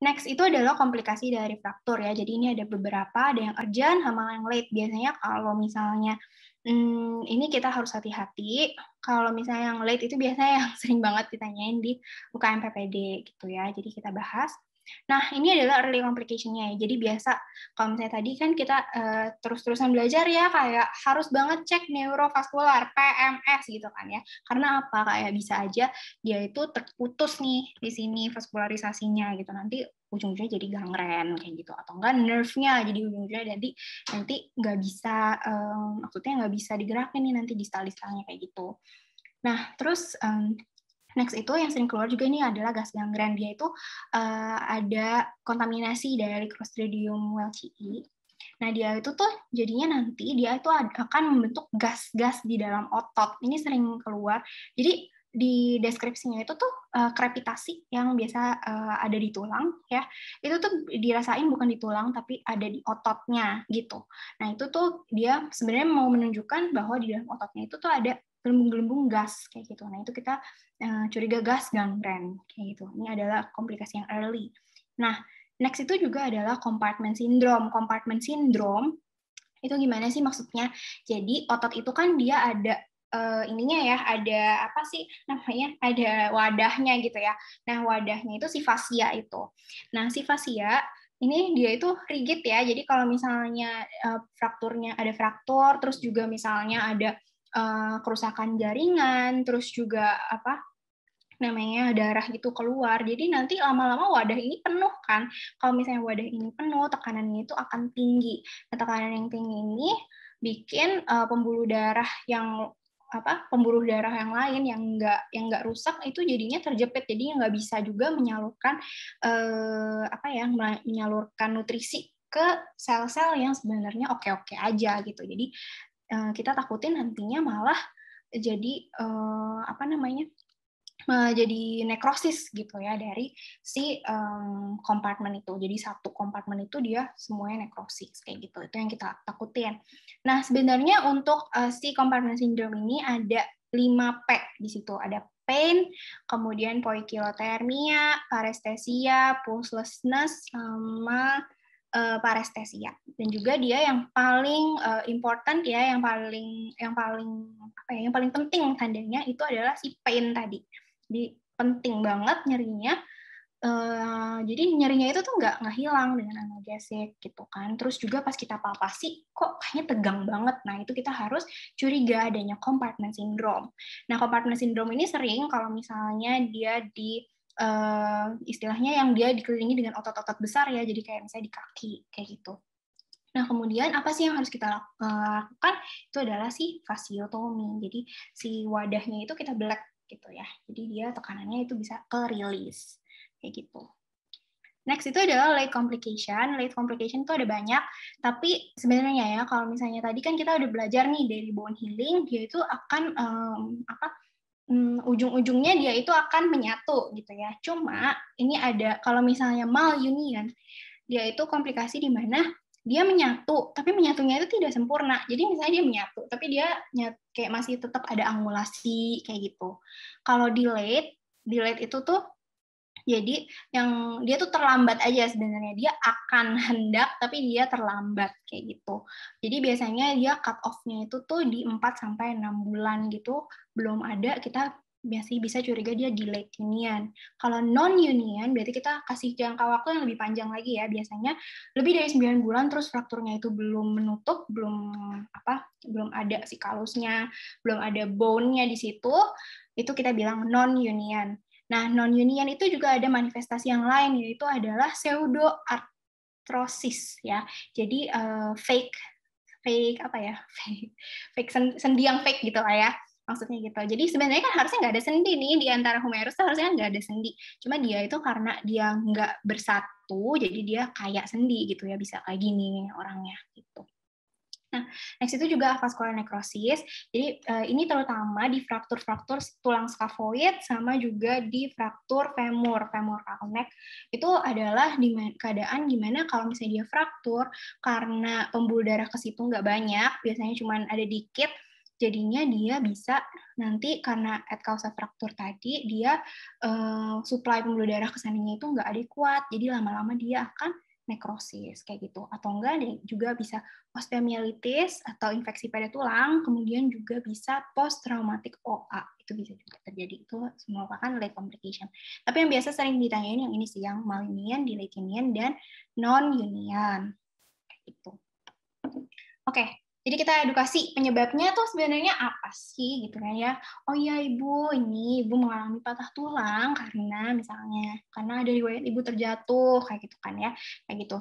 Next itu adalah komplikasi dari fraktur ya. Jadi ini ada beberapa, ada yang urgent, sama yang late. Biasanya kalau misalnya hmm, ini kita harus hati-hati. Kalau misalnya yang late itu biasanya yang sering banget ditanyain di UKM PPD gitu ya. Jadi kita bahas Nah, ini adalah early complication-nya ya. Jadi biasa kalau misalnya tadi kan kita uh, terus-terusan belajar ya kayak harus banget cek neurovaskular, PMS gitu kan ya. Karena apa? Kayak bisa aja dia itu terputus nih di sini vaskularisasinya gitu. Nanti ujung-ujungnya jadi gangren kayak gitu atau enggak nerve-nya jadi ujung-ujungnya nanti nanti nggak bisa um, maksudnya nggak bisa digerakin nih nanti di distalnya kayak gitu. Nah, terus um, Next itu yang sering keluar juga ini adalah gas gangren. Dia itu uh, ada kontaminasi dari Clostridium welchii. Nah, dia itu tuh jadinya nanti dia itu akan membentuk gas-gas di dalam otot. Ini sering keluar. Jadi di deskripsinya itu tuh uh, krepitasi yang biasa uh, ada di tulang ya itu tuh dirasain bukan di tulang tapi ada di ototnya gitu nah itu tuh dia sebenarnya mau menunjukkan bahwa di dalam ototnya itu tuh ada gelembung-gelembung gas kayak gitu. Nah, itu kita uh, curiga gas gangren kayak gitu. Ini adalah komplikasi yang early. Nah, next itu juga adalah compartment syndrome. Compartment syndrome itu gimana sih maksudnya? Jadi otot itu kan dia ada uh, ininya ya, ada apa sih namanya? Ada wadahnya gitu ya. Nah, wadahnya itu si fascia itu. Nah, si fascia ini dia itu rigid ya. Jadi kalau misalnya uh, frakturnya ada fraktur, terus juga misalnya ada Eh, kerusakan jaringan, terus juga apa namanya darah gitu keluar. Jadi nanti lama-lama wadah ini penuh kan. Kalau misalnya wadah ini penuh, tekanannya itu akan tinggi. Nah, tekanan yang tinggi ini bikin uh, pembuluh darah yang apa pembuluh darah yang lain yang enggak yang enggak rusak itu jadinya terjepit jadi nggak bisa juga menyalurkan eh, apa ya menyalurkan nutrisi ke sel-sel yang sebenarnya oke-oke aja gitu jadi Eh, kita takutin nantinya malah jadi eh, apa namanya eh, jadi nekrosis gitu ya dari si um, kompartemen itu. Jadi satu kompartemen itu dia semuanya nekrosis kayak gitu. Itu yang kita takutin. Nah sebenarnya untuk uh, si kompartemen sindrom ini ada 5 P di situ. Ada pain, kemudian poikilotermia, parestesia, pulselessness, sama uh, parestesia dan juga dia yang paling uh, important ya yang paling yang paling apa ya yang paling penting tandanya itu adalah si pain tadi di penting banget nyerinya uh, jadi nyerinya itu tuh nggak nggak hilang dengan analgesik gitu kan terus juga pas kita palpasi kok kayaknya tegang banget nah itu kita harus curiga adanya compartment syndrome nah compartment syndrome ini sering kalau misalnya dia di uh, istilahnya yang dia dikelilingi dengan otot-otot besar ya, jadi kayak misalnya di kaki kayak gitu. Nah, kemudian apa sih yang harus kita eh, lakukan? Itu adalah si fasiotomi. Jadi si wadahnya itu kita belek gitu ya. Jadi dia tekanannya itu bisa release kayak gitu. Next itu adalah late complication. Late complication itu ada banyak, tapi sebenarnya ya kalau misalnya tadi kan kita udah belajar nih dari bone healing, dia itu akan um, apa? um, ujung-ujungnya dia itu akan menyatu gitu ya. Cuma ini ada kalau misalnya malunion, dia itu komplikasi di mana dia menyatu, tapi menyatunya itu tidak sempurna. Jadi misalnya dia menyatu, tapi dia nyat, kayak masih tetap ada angulasi kayak gitu. Kalau delayed, delayed itu tuh jadi yang dia tuh terlambat aja sebenarnya dia akan hendak tapi dia terlambat kayak gitu. Jadi biasanya dia cut off-nya itu tuh di 4 sampai enam bulan gitu belum ada kita biasanya bisa curiga dia delayed union. Kalau non union berarti kita kasih jangka waktu yang lebih panjang lagi ya biasanya lebih dari 9 bulan terus frakturnya itu belum menutup, belum apa? belum ada si kalusnya, belum ada bone-nya di situ, itu kita bilang non union. Nah, non-union itu juga ada manifestasi yang lain, yaitu adalah pseudoartrosis, ya. Jadi uh, fake, fake apa ya, fake, fake sendi yang fake gitu lah ya, maksudnya gitu. Jadi sebenarnya kan harusnya nggak ada sendi nih di antara humerus tuh harusnya nggak ada sendi. Cuma dia itu karena dia nggak bersatu, jadi dia kayak sendi gitu ya, bisa kayak gini orangnya gitu. Nah, next itu juga avascular necrosis. Jadi uh, ini terutama di fraktur-fraktur tulang skafoid sama juga di fraktur femur, femoral neck. Itu adalah di keadaan gimana kalau misalnya dia fraktur karena pembuluh darah ke situ nggak banyak, biasanya cuma ada dikit, jadinya dia bisa nanti karena at causa fraktur tadi dia uh, eh, supply pembuluh darah ke sananya itu nggak adekuat, jadi lama-lama dia akan nekrosis kayak gitu atau enggak nih juga bisa osteomyelitis atau infeksi pada tulang kemudian juga bisa post traumatic OA itu bisa juga terjadi itu merupakan late complication tapi yang biasa sering ditanyain yang ini sih yang malinian, union dan non union kayak gitu oke okay jadi kita edukasi penyebabnya tuh sebenarnya apa sih gitu kan ya. Oh iya ibu, ini ibu mengalami patah tulang karena misalnya karena ada riwayat ibu terjatuh kayak gitu kan ya, kayak gitu.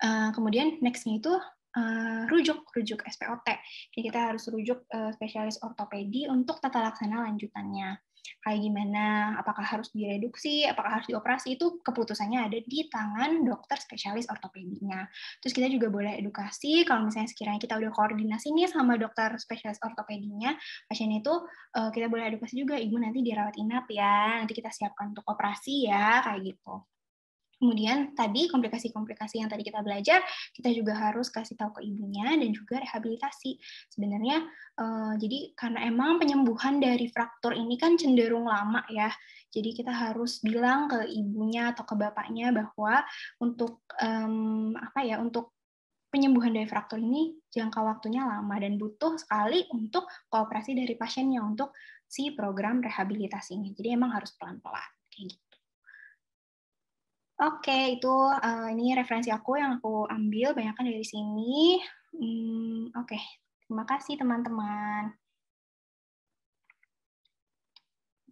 Uh, kemudian nextnya itu uh, rujuk rujuk SPOT. Jadi kita harus rujuk uh, spesialis ortopedi untuk tata laksana lanjutannya kayak gimana, apakah harus direduksi, apakah harus dioperasi, itu keputusannya ada di tangan dokter spesialis ortopedinya. Terus kita juga boleh edukasi, kalau misalnya sekiranya kita udah koordinasi nih sama dokter spesialis ortopedinya, pasien itu eh, kita boleh edukasi juga, ibu nanti dirawat inap ya, nanti kita siapkan untuk operasi ya, kayak gitu. Kemudian tadi komplikasi-komplikasi yang tadi kita belajar, kita juga harus kasih tahu ke ibunya dan juga rehabilitasi. Sebenarnya eh, jadi karena emang penyembuhan dari fraktur ini kan cenderung lama ya. Jadi kita harus bilang ke ibunya atau ke bapaknya bahwa untuk um, apa ya untuk penyembuhan dari fraktur ini jangka waktunya lama dan butuh sekali untuk kooperasi dari pasiennya untuk si program rehabilitasinya. Jadi emang harus pelan-pelan kayak gitu. Oke, itu uh, ini referensi aku yang aku ambil banyakkan dari sini. Hmm, Oke, okay. terima kasih teman-teman.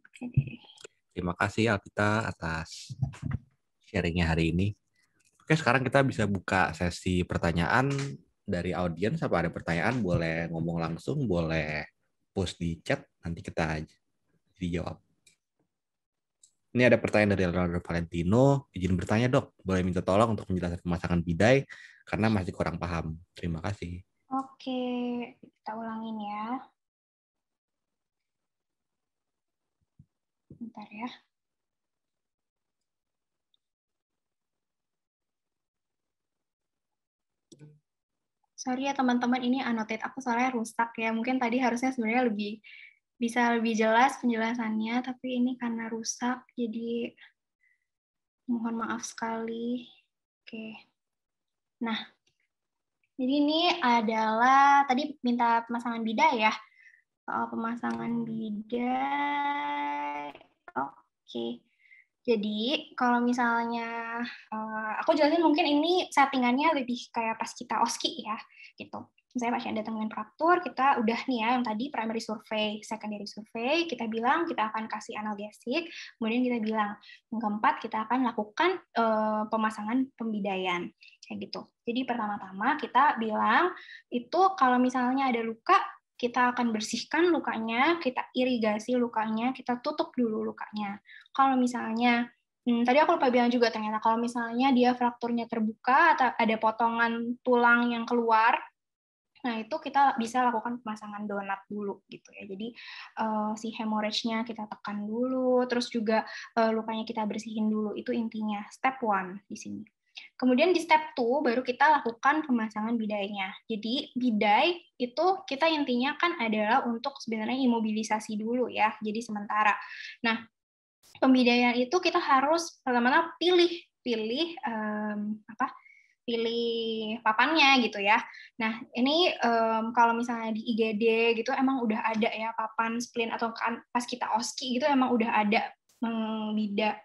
Okay. Terima kasih Alkita atas sharingnya hari ini. Oke, sekarang kita bisa buka sesi pertanyaan dari audiens. Apa ada pertanyaan? Boleh ngomong langsung, boleh post di chat. Nanti kita dijawab. Ini ada pertanyaan dari Leonardo Valentino. Izin bertanya dok, boleh minta tolong untuk menjelaskan pemasangan bidai karena masih kurang paham. Terima kasih. Oke, kita ulangin ya. Bentar ya. Sorry ya teman-teman, ini annotate aku soalnya rusak ya. Mungkin tadi harusnya sebenarnya lebih bisa lebih jelas penjelasannya, tapi ini karena rusak, jadi mohon maaf sekali. Oke. Nah, jadi ini adalah tadi minta pemasangan bidai ya. Soal oh, pemasangan bidai. Oke. Jadi kalau misalnya eh, aku jelasin mungkin ini settingannya lebih kayak pas kita oski ya gitu misalnya pasien datang dengan fraktur, kita udah nih ya yang tadi primary survey, secondary survey, kita bilang kita akan kasih analgesik, kemudian kita bilang yang keempat kita akan lakukan uh, pemasangan pembidayan kayak gitu. Jadi pertama-tama kita bilang itu kalau misalnya ada luka kita akan bersihkan lukanya, kita irigasi lukanya, kita tutup dulu lukanya. Kalau misalnya Hmm, tadi aku lupa bilang juga ternyata kalau misalnya dia frakturnya terbuka atau ada potongan tulang yang keluar Nah, itu kita bisa lakukan pemasangan donat dulu gitu ya. Jadi uh, si hemorrhage-nya kita tekan dulu, terus juga uh, lukanya kita bersihin dulu. Itu intinya step one di sini. Kemudian di step 2 baru kita lakukan pemasangan bidainya. Jadi bidai itu kita intinya kan adalah untuk sebenarnya imobilisasi dulu ya, jadi sementara. Nah, pembidaian itu kita harus pertama-tama pilih pilih um, apa pilih papannya gitu ya. Nah ini um, kalau misalnya di IGD gitu emang udah ada ya papan splint atau kan pas kita oski gitu emang udah ada um,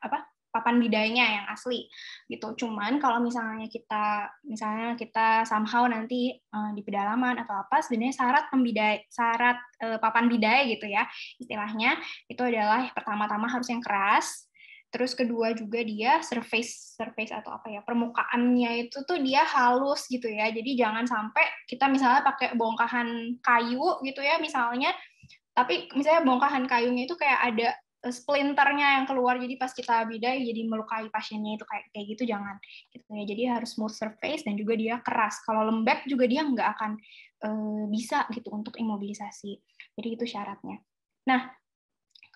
apa papan bidayanya yang asli gitu. Cuman kalau misalnya kita misalnya kita somehow nanti uh, di pedalaman atau apa sebenarnya syarat pembidai syarat uh, papan bidai gitu ya istilahnya itu adalah pertama-tama harus yang keras Terus kedua juga dia surface surface atau apa ya permukaannya itu tuh dia halus gitu ya. Jadi jangan sampai kita misalnya pakai bongkahan kayu gitu ya misalnya, tapi misalnya bongkahan kayunya itu kayak ada eh, splinternya yang keluar jadi pas kita bidai jadi melukai pasiennya itu kayak kayak gitu jangan gitu ya jadi harus smooth surface dan juga dia keras kalau lembek juga dia nggak akan e, bisa gitu untuk imobilisasi jadi itu syaratnya nah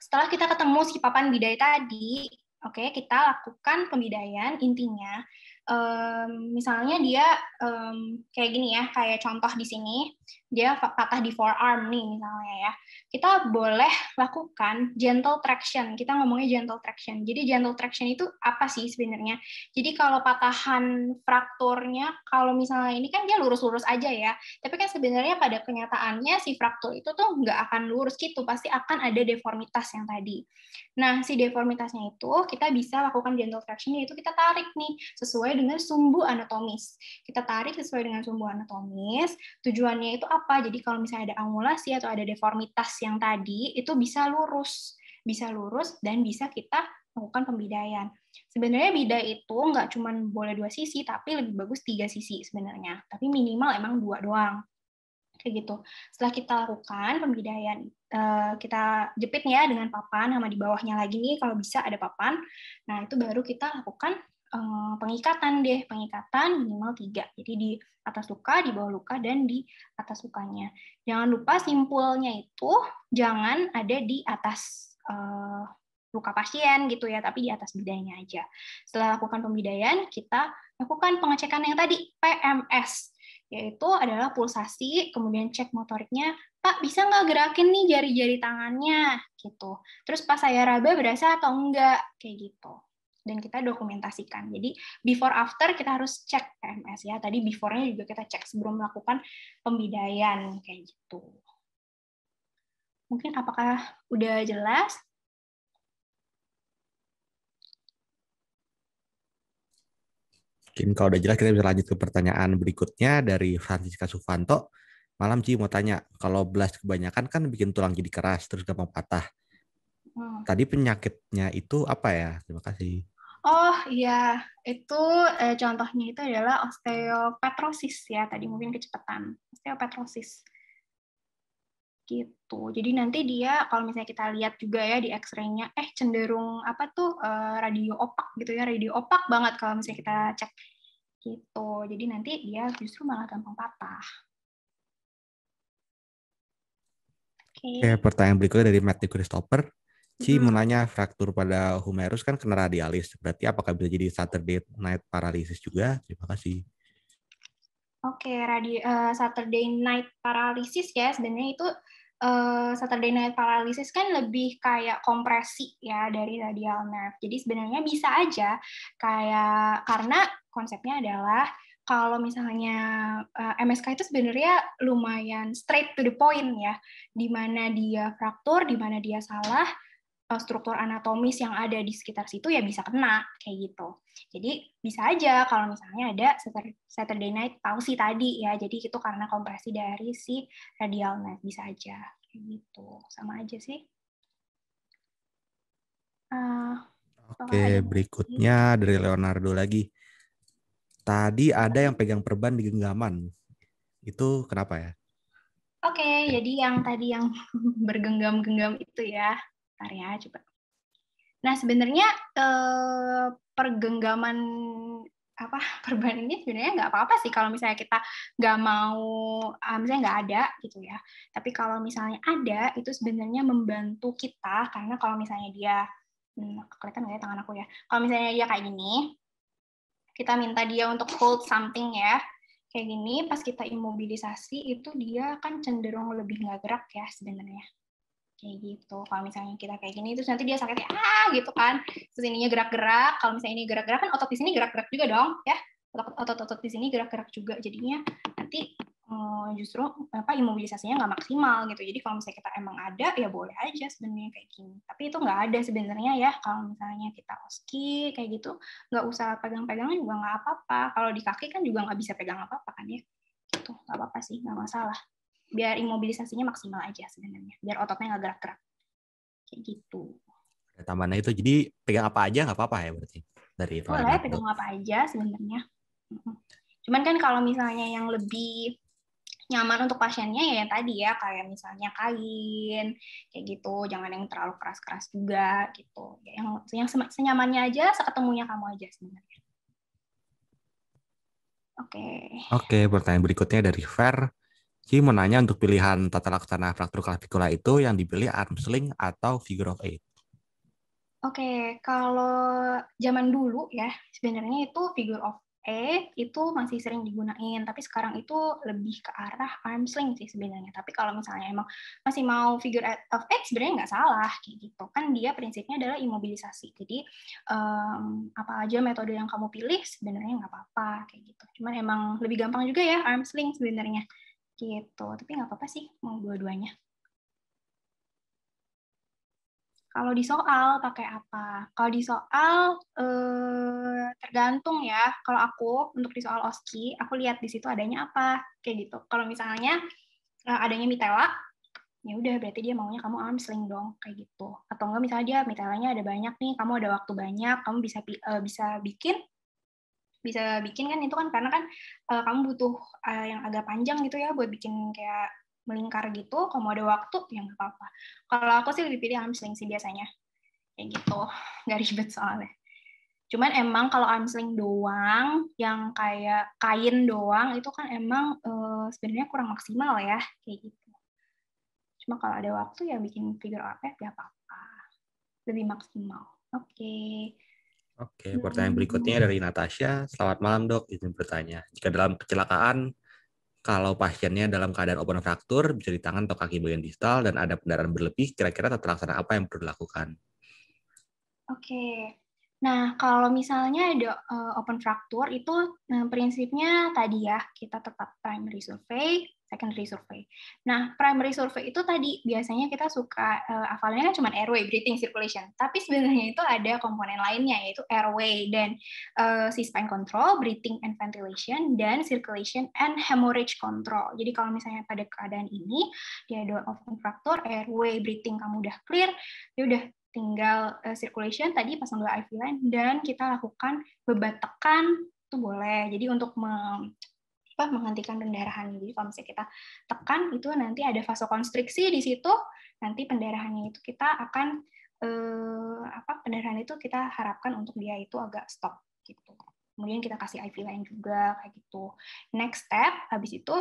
setelah kita ketemu si papan bidai tadi Oke, okay, kita lakukan pembidayaan intinya. Um, misalnya dia um, kayak gini ya, kayak contoh di sini dia patah di forearm nih misalnya ya, kita boleh lakukan gentle traction. Kita ngomongnya gentle traction. Jadi gentle traction itu apa sih sebenarnya? Jadi kalau patahan frakturnya, kalau misalnya ini kan dia lurus-lurus aja ya, tapi kan sebenarnya pada kenyataannya si fraktur itu tuh nggak akan lurus gitu, pasti akan ada deformitas yang tadi. Nah, si deformitasnya itu kita bisa lakukan gentle traction yaitu kita tarik nih sesuai dengan sumbu anatomis. Kita tarik sesuai dengan sumbu anatomis. Tujuannya itu itu apa. Jadi kalau misalnya ada angulasi atau ada deformitas yang tadi, itu bisa lurus. Bisa lurus dan bisa kita melakukan pembidaian. Sebenarnya bidai itu nggak cuma boleh dua sisi, tapi lebih bagus tiga sisi sebenarnya. Tapi minimal emang dua doang. Kayak gitu. Setelah kita lakukan pembidaian, eh, kita jepitnya dengan papan, sama di bawahnya lagi nih kalau bisa ada papan. Nah, itu baru kita lakukan Eh, pengikatan deh, pengikatan minimal tiga. Jadi di atas luka, di bawah luka, dan di atas lukanya. Jangan lupa simpulnya itu jangan ada di atas uh, luka pasien gitu ya, tapi di atas bidayanya aja. Setelah lakukan pembidayan, kita lakukan pengecekan yang tadi, PMS, yaitu adalah pulsasi, kemudian cek motoriknya, Pak bisa nggak gerakin nih jari-jari tangannya gitu. Terus pas saya raba berasa atau enggak kayak gitu dan kita dokumentasikan. Jadi before after kita harus cek PMS ya. Tadi beforenya juga kita cek sebelum melakukan pembidayan kayak gitu. Mungkin apakah udah jelas? Mungkin kalau udah jelas kita bisa lanjut ke pertanyaan berikutnya dari Francisca Sufanto. Malam Ci mau tanya, kalau belas kebanyakan kan bikin tulang jadi keras terus gampang patah. Hmm. Tadi penyakitnya itu apa ya? Terima kasih. Oh iya, itu eh, contohnya itu adalah osteopetrosis ya, tadi mungkin kecepatan, osteopetrosis. Gitu. Jadi nanti dia kalau misalnya kita lihat juga ya di X-ray-nya, eh cenderung apa tuh eh, radio opak gitu ya, radio opak banget kalau misalnya kita cek gitu. Jadi nanti dia justru malah gampang patah. Oke, okay. pertanyaan berikutnya dari Matthew Christopher. Ci hmm. mau nanya fraktur pada humerus kan kena radialis. Berarti apakah bisa jadi Saturday night Paralysis juga? Terima kasih. Oke, okay, uh, eh, Saturday night Paralysis ya sebenarnya itu uh, Saturday night paralysis kan lebih kayak kompresi ya dari radial nerve. Jadi sebenarnya bisa aja kayak karena konsepnya adalah kalau misalnya uh, eh, MSK itu sebenarnya lumayan straight to the point ya, di mana dia fraktur, di mana dia salah, Eh, struktur anatomis yang ada di sekitar situ ya bisa kena kayak gitu. Jadi bisa aja kalau misalnya ada Saturday night palsy tadi ya. Jadi itu karena kompresi dari si radial night bisa aja kayak gitu. Sama aja sih. Uh, Oke, berikutnya dari Leonardo lagi. Tadi ada yang pegang perban di genggaman. Itu kenapa ya? Oke, okay, eh. jadi yang tadi yang bergenggam-genggam itu ya. Ntar ya, coba. Nah, sebenarnya eh, pergenggaman apa perban ini sebenarnya nggak apa-apa sih kalau misalnya kita nggak mau ah, misalnya nggak ada gitu ya tapi kalau misalnya ada itu sebenarnya membantu kita karena kalau misalnya dia hmm, kelihatan nggak ya tangan aku ya kalau misalnya dia kayak gini kita minta dia untuk hold something ya kayak gini pas kita imobilisasi itu dia kan cenderung lebih nggak gerak ya sebenarnya kayak gitu kalau misalnya kita kayak gini terus nanti dia sakitnya ah gitu kan terus ininya gerak-gerak kalau misalnya ini gerak-gerak kan otot di sini gerak-gerak juga dong ya otot-otot di sini gerak-gerak juga jadinya nanti eh, justru apa imobilisasinya nggak maksimal gitu jadi kalau misalnya kita emang ada ya boleh aja sebenarnya kayak gini tapi itu nggak ada sebenarnya ya kalau misalnya kita oski kayak gitu nggak usah pegang-pegangan juga nggak apa-apa kalau di kaki kan juga nggak bisa pegang apa-apa kan ya itu nggak apa-apa sih nggak masalah biar imobilisasinya maksimal aja sebenarnya biar ototnya nggak gerak-gerak kayak gitu tambahan itu jadi pegang apa aja nggak apa-apa ya berarti dari itu boleh pegang apa aja sebenarnya cuman kan kalau misalnya yang lebih nyaman untuk pasiennya ya yang tadi ya kayak misalnya kain kayak gitu jangan yang terlalu keras-keras juga gitu ya, yang yang senyamannya aja seketemunya kamu aja sebenarnya oke okay. oke okay, pertanyaan berikutnya dari Fer Ki nanya untuk pilihan tata laksana fraktur klavikula itu yang dipilih arm sling atau figure of eight. Oke, okay, kalau zaman dulu ya sebenarnya itu figure of eight itu masih sering digunain, tapi sekarang itu lebih ke arah arm sling sih sebenarnya. Tapi kalau misalnya emang masih mau figure of eight sebenarnya nggak salah kayak gitu. Kan dia prinsipnya adalah imobilisasi. Jadi um, apa aja metode yang kamu pilih sebenarnya nggak apa-apa kayak gitu. Cuman emang lebih gampang juga ya arm sling sebenarnya gitu tapi nggak apa-apa sih mau dua-duanya kalau di soal pakai apa? Kalau di soal eh, tergantung ya. Kalau aku untuk di soal oski, aku lihat di situ adanya apa kayak gitu. Kalau misalnya eh, adanya mitela, ya udah berarti dia maunya kamu sling dong kayak gitu. Atau enggak misalnya dia mitelanya ada banyak nih, kamu ada waktu banyak, kamu bisa eh, bisa bikin bisa bikin kan itu kan karena kan uh, kamu butuh uh, yang agak panjang gitu ya buat bikin kayak melingkar gitu kalau mau ada waktu ya nggak apa-apa kalau aku sih lebih pilih armsling sih biasanya kayak gitu nggak ribet soalnya cuman emang kalau armsling doang yang kayak kain doang itu kan emang uh, sebenarnya kurang maksimal ya kayak gitu cuma kalau ada waktu ya bikin figure apa ya apa-apa lebih maksimal oke okay. Oke, pertanyaan berikutnya dari Natasha. Selamat malam dok, izin bertanya. Jika dalam kecelakaan, kalau pasiennya dalam keadaan open fraktur, bisa di tangan atau kaki bagian distal, dan ada pendarahan berlebih, kira-kira tata laksana apa yang perlu dilakukan? Oke, nah kalau misalnya ada eh, open fraktur, itu eh, prinsipnya tadi ya, kita tetap primary survey, secondary survey. Nah, primary survey itu tadi biasanya kita suka uh, eh, hafalannya kan cuma airway, breathing, circulation. Tapi sebenarnya itu ada komponen lainnya yaitu airway dan uh, C-spine control, breathing and ventilation, dan circulation and hemorrhage control. Jadi kalau misalnya pada keadaan ini dia ada of infraktur, airway, breathing kamu udah clear, ya udah tinggal uh, circulation tadi pasang dua IV line dan kita lakukan bebatekan tekan itu boleh. Jadi untuk apa menghentikan pendarahan. Jadi kalau misalnya kita tekan itu nanti ada vasokonstriksi di situ, nanti pendarahannya itu kita akan eh, apa pendarahan itu kita harapkan untuk dia itu agak stop gitu. Kemudian kita kasih IV lain juga kayak gitu. Next step habis itu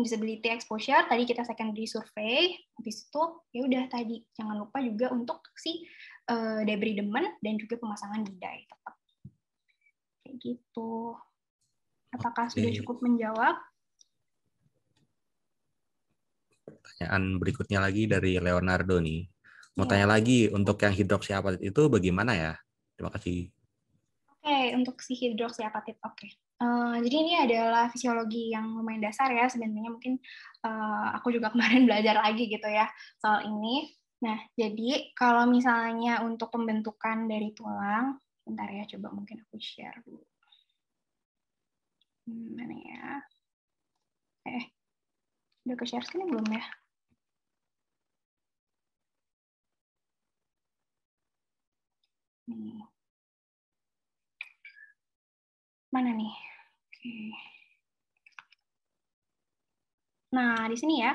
disability exposure tadi kita secondary survey habis itu ya udah tadi jangan lupa juga untuk si eh, debridement dan juga pemasangan bidai tetap kayak gitu Apakah sudah cukup menjawab? Pertanyaan berikutnya lagi dari Leonardo nih. Mau ya. tanya lagi untuk yang hidroksiapatit itu bagaimana ya? Terima kasih. Oke, okay, untuk si hidroksiapatit, oke. Okay. Uh, eh, jadi ini adalah fisiologi yang lumayan dasar ya sebenarnya mungkin uh, aku juga kemarin belajar lagi gitu ya soal ini. Nah, jadi kalau misalnya untuk pembentukan dari tulang, bentar ya coba mungkin aku share dulu. Mana ya? Eh, udah ke share sini belum ya? Nih. Mana nih? Oke. Nah, di sini ya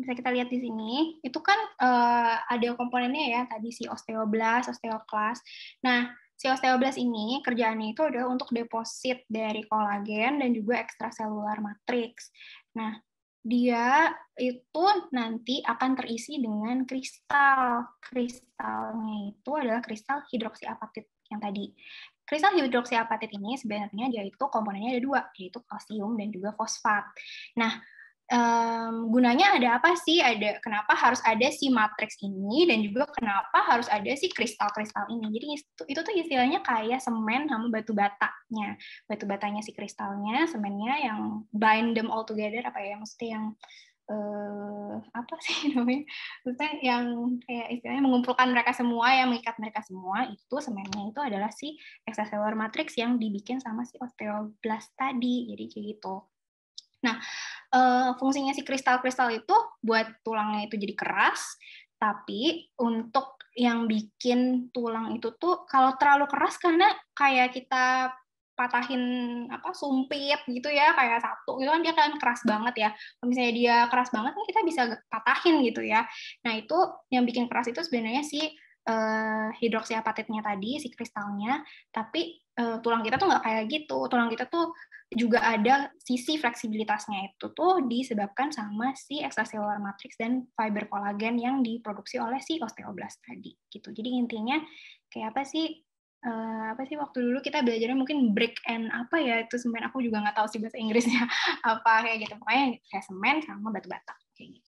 bisa kita lihat di sini, itu kan uh, ada komponennya ya, tadi si osteoblast, osteoklas. Nah, Si osteoblast ini kerjaannya itu adalah untuk deposit dari kolagen dan juga ekstraselular matrix. Nah, dia itu nanti akan terisi dengan kristal. Kristalnya itu adalah kristal hidroksiapatit yang tadi. Kristal hidroksiapatit ini sebenarnya dia itu komponennya ada dua, yaitu kalsium dan juga fosfat. Nah, um, gunanya ada apa sih? Ada kenapa harus ada si matriks ini dan juga kenapa harus ada si kristal-kristal ini? Jadi itu, itu tuh istilahnya kayak semen sama batu batanya, batu batanya si kristalnya, semennya yang bind them all together apa ya? Mesti yang uh, apa sih namanya? Maksudnya yang kayak istilahnya mengumpulkan mereka semua, yang mengikat mereka semua itu semennya itu adalah si extracellular matrix yang dibikin sama si osteoblast tadi. Jadi kayak gitu. Nah, uh, fungsinya si kristal-kristal itu buat tulangnya itu jadi keras, tapi untuk yang bikin tulang itu tuh kalau terlalu keras karena kayak kita patahin apa sumpit gitu ya kayak satu itu kan dia kan keras banget ya kalau misalnya dia keras banget kan kita bisa patahin gitu ya nah itu yang bikin keras itu sebenarnya si uh, hidroksiapatitnya tadi, si kristalnya, tapi uh, tulang kita tuh nggak kayak gitu. Tulang kita tuh juga ada sisi fleksibilitasnya itu tuh disebabkan sama si extracellular matrix dan fiber kolagen yang diproduksi oleh si osteoblast tadi. gitu. Jadi intinya kayak apa sih Uh, apa sih waktu dulu kita belajarnya mungkin break and apa ya itu semen aku juga nggak tahu sih bahasa Inggrisnya apa kayak gitu pokoknya kayak semen sama batu bata kayak gitu